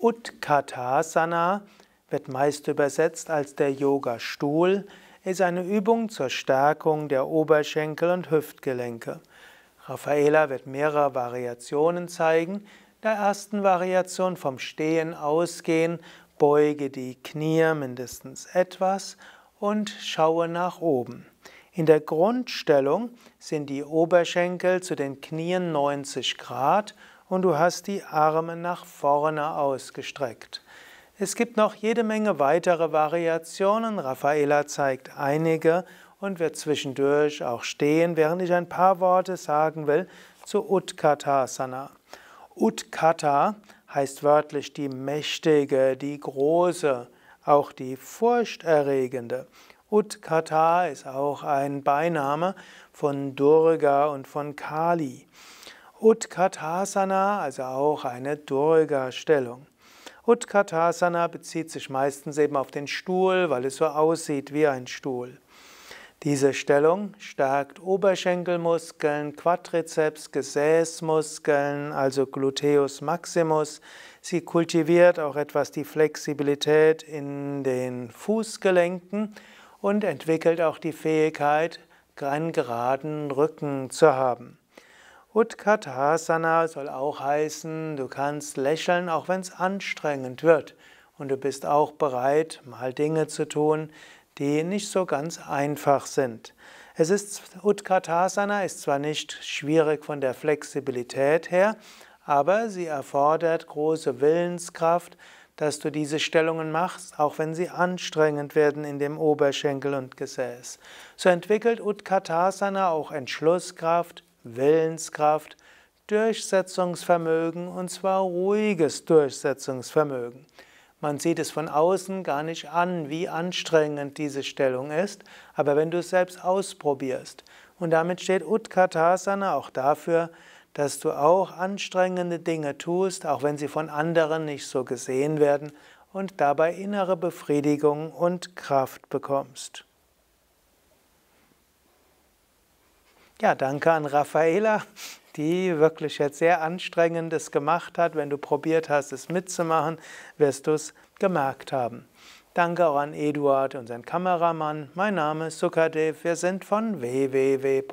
Utkatasana wird meist übersetzt als der Yoga-Stuhl, ist eine Übung zur Stärkung der Oberschenkel und Hüftgelenke. Raffaela wird mehrere Variationen zeigen. Der ersten Variation vom Stehen ausgehen, beuge die Knie mindestens etwas und schaue nach oben. In der Grundstellung sind die Oberschenkel zu den Knien 90 Grad und du hast die Arme nach vorne ausgestreckt. Es gibt noch jede Menge weitere Variationen. Raffaela zeigt einige und wird zwischendurch auch stehen, während ich ein paar Worte sagen will zu Utkatasana. Utkata heißt wörtlich die mächtige, die große, auch die furchterregende. Utkata ist auch ein Beiname von Durga und von Kali. Utkatasana, also auch eine Durga-Stellung. Utkatasana bezieht sich meistens eben auf den Stuhl, weil es so aussieht wie ein Stuhl. Diese Stellung stärkt Oberschenkelmuskeln, Quadrizeps, Gesäßmuskeln, also Gluteus maximus. Sie kultiviert auch etwas die Flexibilität in den Fußgelenken und entwickelt auch die Fähigkeit, einen geraden Rücken zu haben. Utkatasana soll auch heißen, du kannst lächeln, auch wenn es anstrengend wird. Und du bist auch bereit, mal Dinge zu tun, die nicht so ganz einfach sind. Es ist, Utkatasana ist zwar nicht schwierig von der Flexibilität her, aber sie erfordert große Willenskraft, dass du diese Stellungen machst, auch wenn sie anstrengend werden in dem Oberschenkel und Gesäß. So entwickelt Utkatasana auch Entschlusskraft, Willenskraft, Durchsetzungsvermögen und zwar ruhiges Durchsetzungsvermögen. Man sieht es von außen gar nicht an, wie anstrengend diese Stellung ist, aber wenn du es selbst ausprobierst, und damit steht Utkatasana auch dafür, dass du auch anstrengende Dinge tust, auch wenn sie von anderen nicht so gesehen werden, und dabei innere Befriedigung und Kraft bekommst. Ja, danke an Raffaela, die wirklich jetzt sehr anstrengendes gemacht hat. Wenn du probiert hast, es mitzumachen, wirst du es gemerkt haben. Danke auch an Eduard, unseren Kameramann. Mein Name ist Sukadev. Wir sind von www.yoga-vidya.de